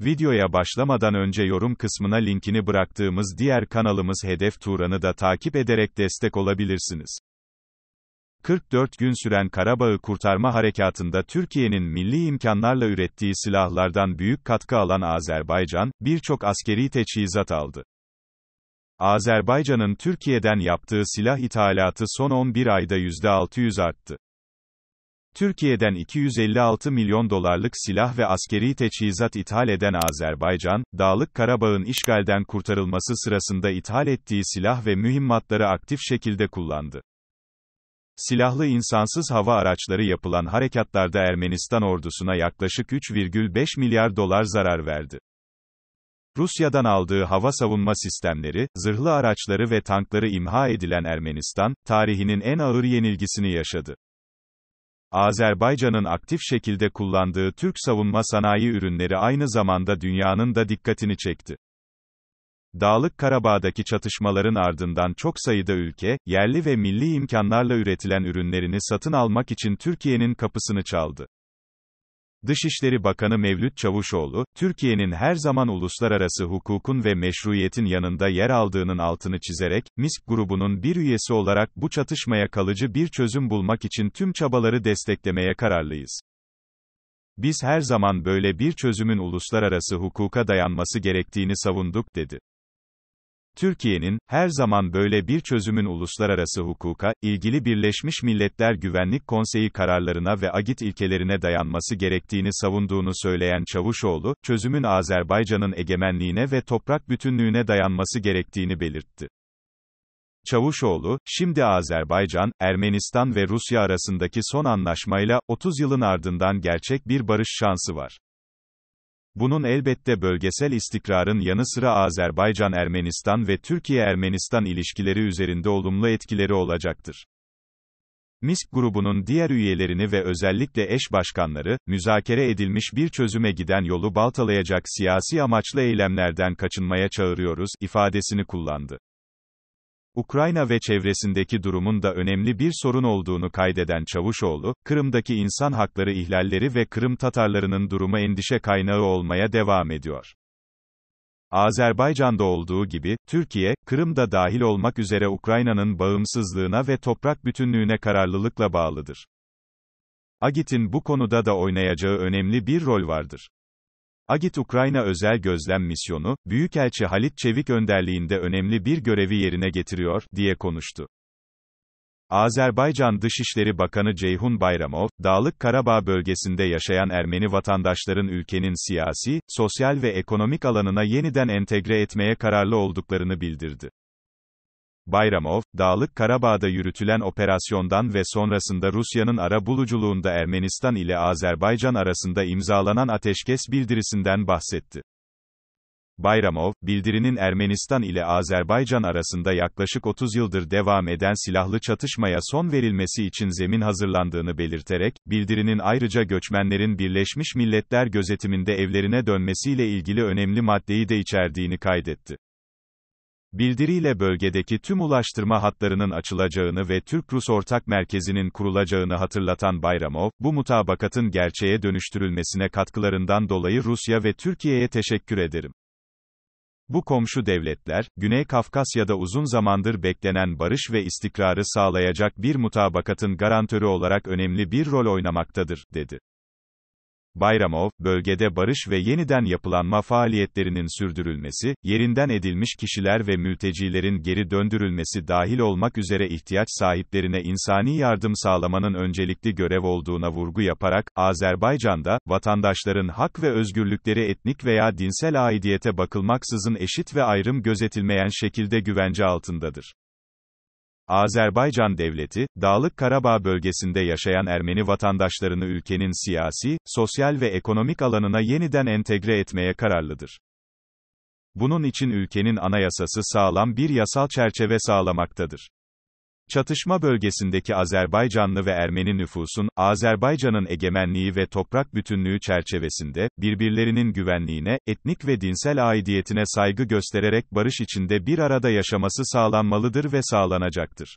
Videoya başlamadan önce yorum kısmına linkini bıraktığımız diğer kanalımız Hedef Turan'ı da takip ederek destek olabilirsiniz. 44 gün süren Karabağ'ı kurtarma harekatında Türkiye'nin milli imkanlarla ürettiği silahlardan büyük katkı alan Azerbaycan, birçok askeri teçhizat aldı. Azerbaycan'ın Türkiye'den yaptığı silah ithalatı son 11 ayda %600 arttı. Türkiye'den 256 milyon dolarlık silah ve askeri teçhizat ithal eden Azerbaycan, Dağlık Karabağ'ın işgalden kurtarılması sırasında ithal ettiği silah ve mühimmatları aktif şekilde kullandı. Silahlı insansız hava araçları yapılan harekatlarda Ermenistan ordusuna yaklaşık 3,5 milyar dolar zarar verdi. Rusya'dan aldığı hava savunma sistemleri, zırhlı araçları ve tankları imha edilen Ermenistan, tarihinin en ağır yenilgisini yaşadı. Azerbaycan'ın aktif şekilde kullandığı Türk savunma sanayi ürünleri aynı zamanda dünyanın da dikkatini çekti. Dağlık Karabağ'daki çatışmaların ardından çok sayıda ülke, yerli ve milli imkanlarla üretilen ürünlerini satın almak için Türkiye'nin kapısını çaldı. Dışişleri Bakanı Mevlüt Çavuşoğlu, Türkiye'nin her zaman uluslararası hukukun ve meşruiyetin yanında yer aldığının altını çizerek, MİSK grubunun bir üyesi olarak bu çatışmaya kalıcı bir çözüm bulmak için tüm çabaları desteklemeye kararlıyız. Biz her zaman böyle bir çözümün uluslararası hukuka dayanması gerektiğini savunduk dedi. Türkiye'nin, her zaman böyle bir çözümün uluslararası hukuka, ilgili Birleşmiş Milletler Güvenlik Konseyi kararlarına ve agit ilkelerine dayanması gerektiğini savunduğunu söyleyen Çavuşoğlu, çözümün Azerbaycan'ın egemenliğine ve toprak bütünlüğüne dayanması gerektiğini belirtti. Çavuşoğlu, şimdi Azerbaycan, Ermenistan ve Rusya arasındaki son anlaşmayla, 30 yılın ardından gerçek bir barış şansı var. Bunun elbette bölgesel istikrarın yanı sıra Azerbaycan-Ermenistan ve Türkiye-Ermenistan ilişkileri üzerinde olumlu etkileri olacaktır. MİSK grubunun diğer üyelerini ve özellikle eş başkanları, müzakere edilmiş bir çözüme giden yolu baltalayacak siyasi amaçlı eylemlerden kaçınmaya çağırıyoruz, ifadesini kullandı. Ukrayna ve çevresindeki durumun da önemli bir sorun olduğunu kaydeden Çavuşoğlu, Kırım'daki insan hakları ihlalleri ve Kırım Tatarlarının durumu endişe kaynağı olmaya devam ediyor. Azerbaycan'da olduğu gibi, Türkiye, Kırım'da dahil olmak üzere Ukrayna'nın bağımsızlığına ve toprak bütünlüğüne kararlılıkla bağlıdır. Agit'in bu konuda da oynayacağı önemli bir rol vardır. Agit Ukrayna Özel Gözlem Misyonu, Büyükelçi Halit Çevik önderliğinde önemli bir görevi yerine getiriyor, diye konuştu. Azerbaycan Dışişleri Bakanı Ceyhun Bayramov, Dağlık Karabağ bölgesinde yaşayan Ermeni vatandaşların ülkenin siyasi, sosyal ve ekonomik alanına yeniden entegre etmeye kararlı olduklarını bildirdi. Bayramov, Dağlık Karabağ'da yürütülen operasyondan ve sonrasında Rusya'nın ara buluculuğunda Ermenistan ile Azerbaycan arasında imzalanan ateşkes bildirisinden bahsetti. Bayramov, bildirinin Ermenistan ile Azerbaycan arasında yaklaşık 30 yıldır devam eden silahlı çatışmaya son verilmesi için zemin hazırlandığını belirterek, bildirinin ayrıca göçmenlerin Birleşmiş Milletler gözetiminde evlerine dönmesiyle ilgili önemli maddeyi de içerdiğini kaydetti. Bildiriyle bölgedeki tüm ulaştırma hatlarının açılacağını ve Türk-Rus Ortak Merkezi'nin kurulacağını hatırlatan Bayramov, bu mutabakatın gerçeğe dönüştürülmesine katkılarından dolayı Rusya ve Türkiye'ye teşekkür ederim. Bu komşu devletler, Güney Kafkasya'da uzun zamandır beklenen barış ve istikrarı sağlayacak bir mutabakatın garantörü olarak önemli bir rol oynamaktadır, dedi. Bayramov, bölgede barış ve yeniden yapılanma faaliyetlerinin sürdürülmesi, yerinden edilmiş kişiler ve mültecilerin geri döndürülmesi dahil olmak üzere ihtiyaç sahiplerine insani yardım sağlamanın öncelikli görev olduğuna vurgu yaparak, Azerbaycan'da, vatandaşların hak ve özgürlükleri etnik veya dinsel aidiyete bakılmaksızın eşit ve ayrım gözetilmeyen şekilde güvence altındadır. Azerbaycan devleti, Dağlık Karabağ bölgesinde yaşayan Ermeni vatandaşlarını ülkenin siyasi, sosyal ve ekonomik alanına yeniden entegre etmeye kararlıdır. Bunun için ülkenin anayasası sağlam bir yasal çerçeve sağlamaktadır. Çatışma bölgesindeki Azerbaycanlı ve Ermeni nüfusun, Azerbaycan'ın egemenliği ve toprak bütünlüğü çerçevesinde, birbirlerinin güvenliğine, etnik ve dinsel aidiyetine saygı göstererek barış içinde bir arada yaşaması sağlanmalıdır ve sağlanacaktır.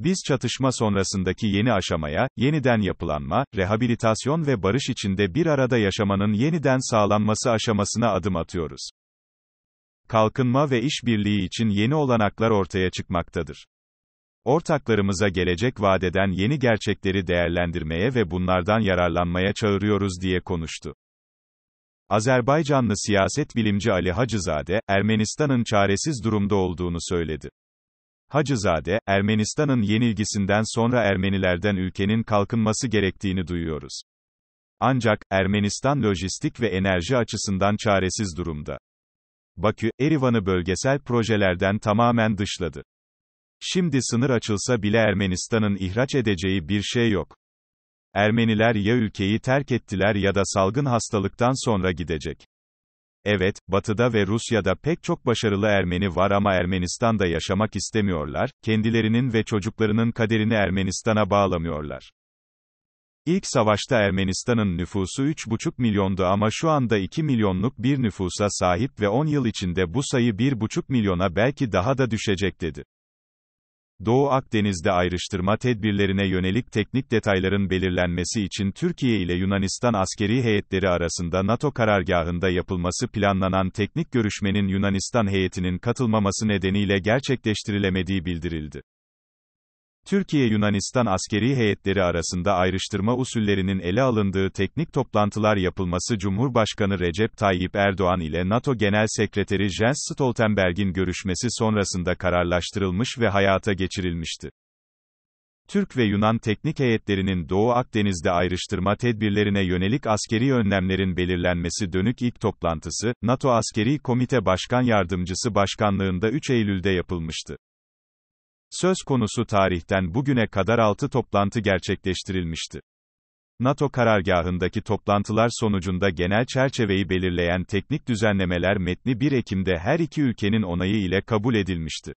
Biz çatışma sonrasındaki yeni aşamaya, yeniden yapılanma, rehabilitasyon ve barış içinde bir arada yaşamanın yeniden sağlanması aşamasına adım atıyoruz. Kalkınma ve işbirliği için yeni olanaklar ortaya çıkmaktadır. Ortaklarımıza gelecek vadeden yeni gerçekleri değerlendirmeye ve bunlardan yararlanmaya çağırıyoruz diye konuştu. Azerbaycanlı siyaset bilimci Ali Hacızade, Ermenistan'ın çaresiz durumda olduğunu söyledi. Hacızade, Ermenistan'ın yenilgisinden sonra Ermenilerden ülkenin kalkınması gerektiğini duyuyoruz. Ancak, Ermenistan lojistik ve enerji açısından çaresiz durumda. Bakü, Erivan'ı bölgesel projelerden tamamen dışladı. Şimdi sınır açılsa bile Ermenistan'ın ihraç edeceği bir şey yok. Ermeniler ya ülkeyi terk ettiler ya da salgın hastalıktan sonra gidecek. Evet, Batı'da ve Rusya'da pek çok başarılı Ermeni var ama Ermenistan'da yaşamak istemiyorlar, kendilerinin ve çocuklarının kaderini Ermenistan'a bağlamıyorlar. İlk savaşta Ermenistan'ın nüfusu 3,5 milyondu ama şu anda 2 milyonluk bir nüfusa sahip ve 10 yıl içinde bu sayı 1,5 milyona belki daha da düşecek dedi. Doğu Akdeniz'de ayrıştırma tedbirlerine yönelik teknik detayların belirlenmesi için Türkiye ile Yunanistan askeri heyetleri arasında NATO karargahında yapılması planlanan teknik görüşmenin Yunanistan heyetinin katılmaması nedeniyle gerçekleştirilemediği bildirildi. Türkiye-Yunanistan askeri heyetleri arasında ayrıştırma usullerinin ele alındığı teknik toplantılar yapılması Cumhurbaşkanı Recep Tayyip Erdoğan ile NATO Genel Sekreteri Jens Stoltenberg'in görüşmesi sonrasında kararlaştırılmış ve hayata geçirilmişti. Türk ve Yunan teknik heyetlerinin Doğu Akdeniz'de ayrıştırma tedbirlerine yönelik askeri önlemlerin belirlenmesi dönük ilk toplantısı, NATO Askeri Komite Başkan Yardımcısı Başkanlığında 3 Eylül'de yapılmıştı. Söz konusu tarihten bugüne kadar 6 toplantı gerçekleştirilmişti. NATO karargahındaki toplantılar sonucunda genel çerçeveyi belirleyen teknik düzenlemeler metni 1 Ekim'de her iki ülkenin onayı ile kabul edilmişti.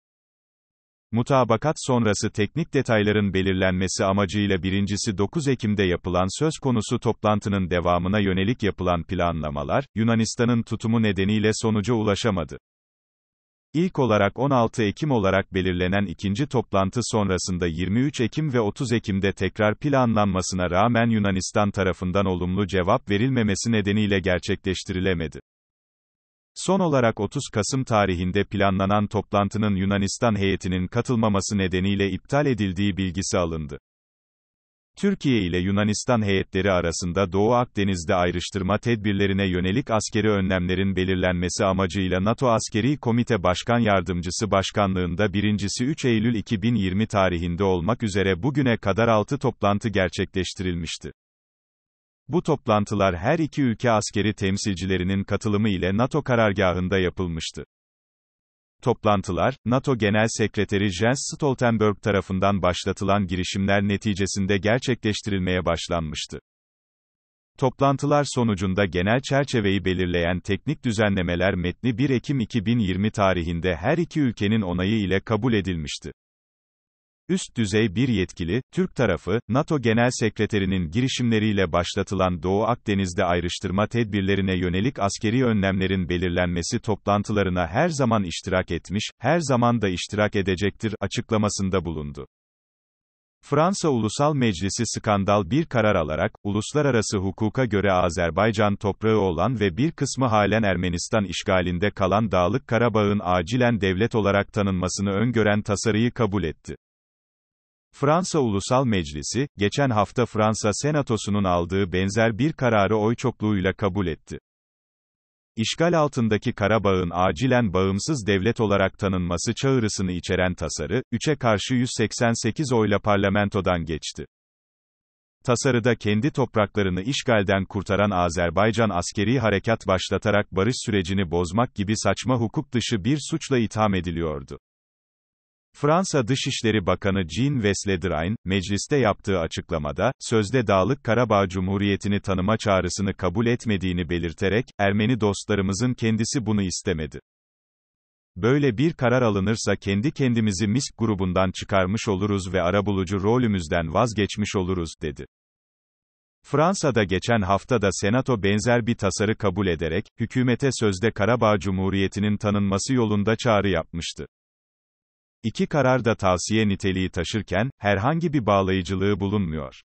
Mutabakat sonrası teknik detayların belirlenmesi amacıyla birincisi 9 Ekim'de yapılan söz konusu toplantının devamına yönelik yapılan planlamalar, Yunanistan'ın tutumu nedeniyle sonuca ulaşamadı. İlk olarak 16 Ekim olarak belirlenen ikinci toplantı sonrasında 23 Ekim ve 30 Ekim'de tekrar planlanmasına rağmen Yunanistan tarafından olumlu cevap verilmemesi nedeniyle gerçekleştirilemedi. Son olarak 30 Kasım tarihinde planlanan toplantının Yunanistan heyetinin katılmaması nedeniyle iptal edildiği bilgisi alındı. Türkiye ile Yunanistan heyetleri arasında Doğu Akdeniz'de ayrıştırma tedbirlerine yönelik askeri önlemlerin belirlenmesi amacıyla NATO Askeri Komite Başkan Yardımcısı Başkanlığında birincisi 3 Eylül 2020 tarihinde olmak üzere bugüne kadar 6 toplantı gerçekleştirilmişti. Bu toplantılar her iki ülke askeri temsilcilerinin katılımı ile NATO karargahında yapılmıştı toplantılar, NATO Genel Sekreteri Jens Stoltenberg tarafından başlatılan girişimler neticesinde gerçekleştirilmeye başlanmıştı. Toplantılar sonucunda genel çerçeveyi belirleyen teknik düzenlemeler metni 1 Ekim 2020 tarihinde her iki ülkenin onayı ile kabul edilmişti. Üst düzey bir yetkili, Türk tarafı, NATO Genel Sekreterinin girişimleriyle başlatılan Doğu Akdeniz'de ayrıştırma tedbirlerine yönelik askeri önlemlerin belirlenmesi toplantılarına her zaman iştirak etmiş, her zaman da iştirak edecektir, açıklamasında bulundu. Fransa Ulusal Meclisi skandal bir karar alarak, uluslararası hukuka göre Azerbaycan toprağı olan ve bir kısmı halen Ermenistan işgalinde kalan Dağlık Karabağ'ın acilen devlet olarak tanınmasını öngören tasarıyı kabul etti. Fransa Ulusal Meclisi, geçen hafta Fransa Senatosu'nun aldığı benzer bir kararı oy çokluğuyla kabul etti. İşgal altındaki Karabağ'ın acilen bağımsız devlet olarak tanınması çağrısını içeren tasarı, 3'e karşı 188 oyla parlamentodan geçti. Tasarıda kendi topraklarını işgalden kurtaran Azerbaycan askeri harekat başlatarak barış sürecini bozmak gibi saçma hukuk dışı bir suçla itham ediliyordu. Fransa Dışişleri Bakanı Jean Wes Le Drian, mecliste yaptığı açıklamada, sözde Dağlık Karabağ Cumhuriyeti'ni tanıma çağrısını kabul etmediğini belirterek, Ermeni dostlarımızın kendisi bunu istemedi. Böyle bir karar alınırsa kendi kendimizi MİSK grubundan çıkarmış oluruz ve arabulucu rolümüzden vazgeçmiş oluruz, dedi. Fransa'da geçen hafta da Senato benzer bir tasarı kabul ederek, hükümete sözde Karabağ Cumhuriyeti'nin tanınması yolunda çağrı yapmıştı. İki karar da tavsiye niteliği taşırken, herhangi bir bağlayıcılığı bulunmuyor.